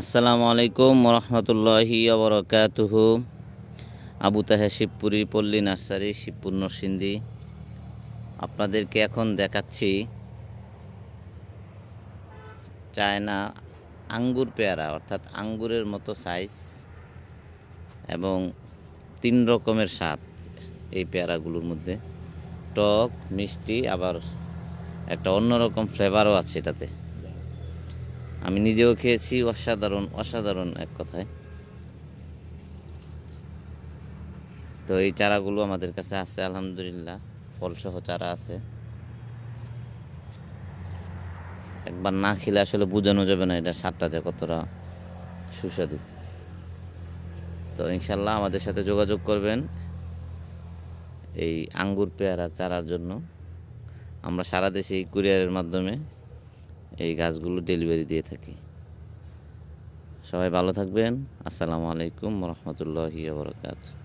আসসালামু আলাইকুম রহমতুল্লাহি আবরকাতুহু আবু তাহে শিবপুরি পল্লী নার্সারি শিবপুর নরসিন্দি আপনাদেরকে এখন দেখাচ্ছি চায়না আঙ্গুর পেয়ারা অর্থাৎ আঙ্গুরের মতো সাইজ এবং তিন রকমের স্বাদ এই পেয়ারাগুলোর মধ্যে টক মিষ্টি আবার একটা অন্যরকম ফ্লেভারও আছে এটাতে আমি নিজেও খেয়েছি অসাধারণ অসাধারণ এক কথায় তো এই চারাগুলো আমাদের কাছে আছে আলহামদুলিল্লাহ ফলসহ চারা আছে একবার না খেলে আসলে বোঝানো যাবে না এটা সারটা যে কতটা সুস্বাদু তো ইনশাল্লাহ আমাদের সাথে যোগাযোগ করবেন এই আঙ্গুর পেয়ারা চারার জন্য আমরা সারা দেশে কুরিয়ারের মাধ্যমে এই গাছগুলো ডেলিভারি দিয়ে থাকি সবাই ভালো থাকবেন আসসালামু আলাইকুম রহমতুল্লাহি বরকাত